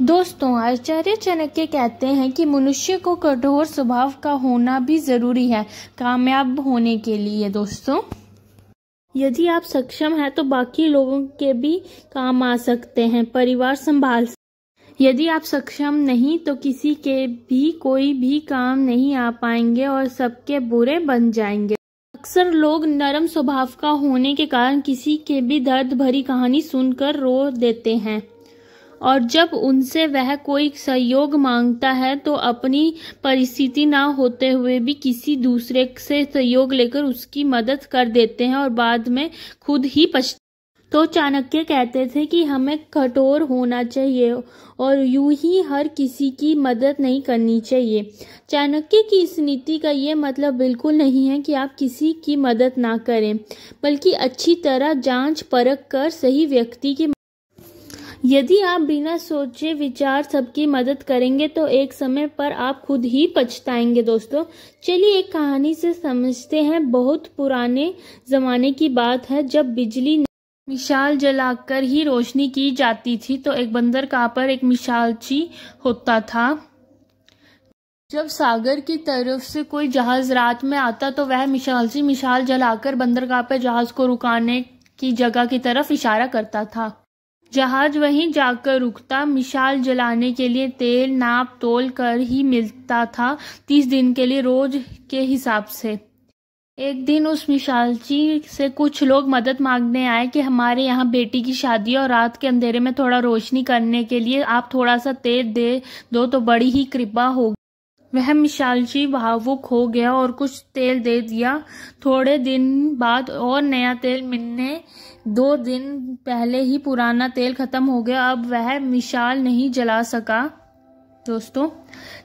दोस्तों आचार्य चाणक्य कहते हैं कि मनुष्य को कठोर स्वभाव का होना भी जरूरी है कामयाब होने के लिए दोस्तों यदि आप सक्षम हैं तो बाकी लोगों के भी काम आ सकते हैं परिवार संभाल यदि आप सक्षम नहीं तो किसी के भी कोई भी काम नहीं आ पाएंगे और सबके बुरे बन जाएंगे अक्सर लोग नरम स्वभाव का होने के कारण किसी के भी दर्द भरी कहानी सुनकर रो देते हैं और जब उनसे वह कोई सहयोग मांगता है तो अपनी परिस्थिति ना होते हुए भी किसी दूसरे से सहयोग लेकर उसकी मदद कर देते हैं और बाद में खुद ही पछ तो चाणक्य कहते थे कि हमें कठोर होना चाहिए और यूं ही हर किसी की मदद नहीं करनी चाहिए चाणक्य की इस नीति का ये मतलब बिल्कुल नहीं है कि आप किसी की मदद ना करें बल्कि अच्छी तरह जांच परख कर सही व्यक्ति की यदि आप बिना सोचे विचार सबकी मदद करेंगे तो एक समय पर आप खुद ही पछताएंगे दोस्तों चलिए एक कहानी से समझते हैं बहुत पुराने ज़माने की बात है जब बिजली मिशाल जलाकर ही रोशनी की जाती थी तो एक बंदर कहा पर एक मिशालची होता था जब सागर की तरफ से कोई जहाज रात में आता तो वह मिशाल सी मिशाल जलाकर बंदरगाह पर जहाज को रुकाने की जगह की तरफ इशारा करता था जहाज वहीं जाकर रुकता मिसाल जलाने के लिए तेल नाप तोल कर ही मिलता था तीस दिन के लिए रोज के हिसाब से एक दिन उस मिशालची से कुछ लोग मदद मांगने आए कि हमारे यहाँ बेटी की शादी और रात के अंधेरे में थोड़ा रोशनी करने के लिए आप थोड़ा सा तेल दे दो तो बड़ी ही कृपा होगी वह जी भावुक हो गया और कुछ तेल दे दिया थोड़े दिन बाद और नया तेल मिलने दो दिन पहले ही पुराना तेल खत्म हो गया अब वह मिशाल नहीं जला सका दोस्तों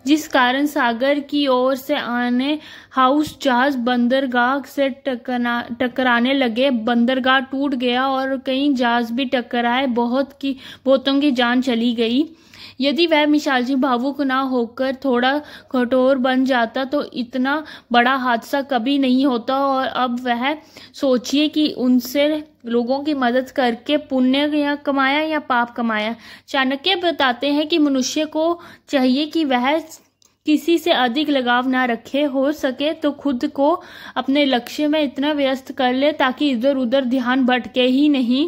जिस कारण सागर की ओर से आने हाउस जहाज बंदरगाह से टकरा टकराने लगे बंदरगाह टूट गया और कई जहाज भी टकराए बहुत की बहुतों की जान चली गई यदि वह मिशाल जी भावुक ना होकर थोड़ा कठोर बन जाता तो इतना बड़ा हादसा कभी नहीं होता और अब वह सोचिए कि उनसे लोगों की मदद करके पुण्य या कमाया या पाप कमाया चाणक्य बताते हैं कि मनुष्य को चाहिए कि वह किसी से अधिक लगाव ना रखे हो सके तो खुद को अपने लक्ष्य में इतना व्यस्त कर ले ताकि इधर उधर ध्यान भटके ही नहीं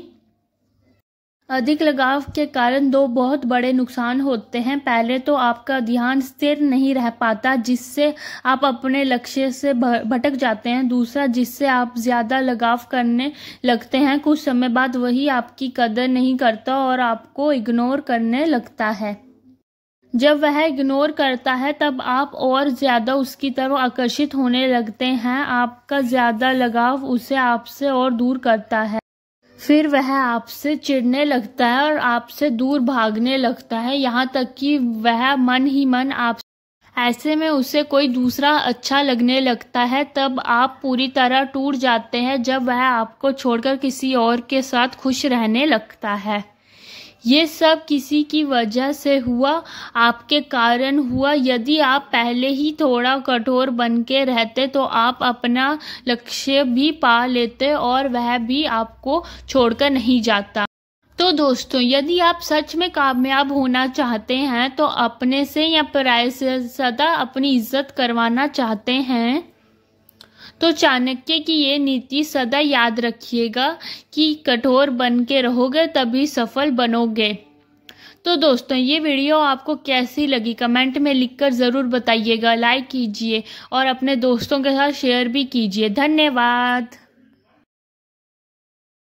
अधिक लगाव के कारण दो बहुत बड़े नुकसान होते हैं पहले तो आपका ध्यान स्थिर नहीं रह पाता जिससे आप अपने लक्ष्य से भटक जाते हैं दूसरा जिससे आप ज़्यादा लगाव करने लगते हैं कुछ समय बाद वही आपकी कदर नहीं करता और आपको इग्नोर करने लगता है जब वह इग्नोर करता है तब आप और ज़्यादा उसकी तरफ आकर्षित होने लगते हैं आपका ज़्यादा लगाव उसे आपसे और दूर करता है फिर वह आपसे चिढ़ने लगता है और आपसे दूर भागने लगता है यहाँ तक कि वह मन ही मन आप ऐसे में उसे कोई दूसरा अच्छा लगने लगता है तब आप पूरी तरह टूट जाते हैं जब वह आपको छोड़कर किसी और के साथ खुश रहने लगता है ये सब किसी की वजह से हुआ आपके कारण हुआ यदि आप पहले ही थोड़ा कठोर बन के रहते तो आप अपना लक्ष्य भी पा लेते और वह भी आपको छोड़कर नहीं जाता तो दोस्तों यदि आप सच में कामयाब होना चाहते हैं तो अपने से या पराय से सदा अपनी इज्जत करवाना चाहते हैं तो चाणक्य की ये नीति सदा याद रखिएगा कि कठोर बन के रहोगे तभी सफल बनोगे तो दोस्तों ये वीडियो आपको कैसी लगी कमेंट में लिखकर ज़रूर बताइएगा लाइक कीजिए और अपने दोस्तों के साथ शेयर भी कीजिए धन्यवाद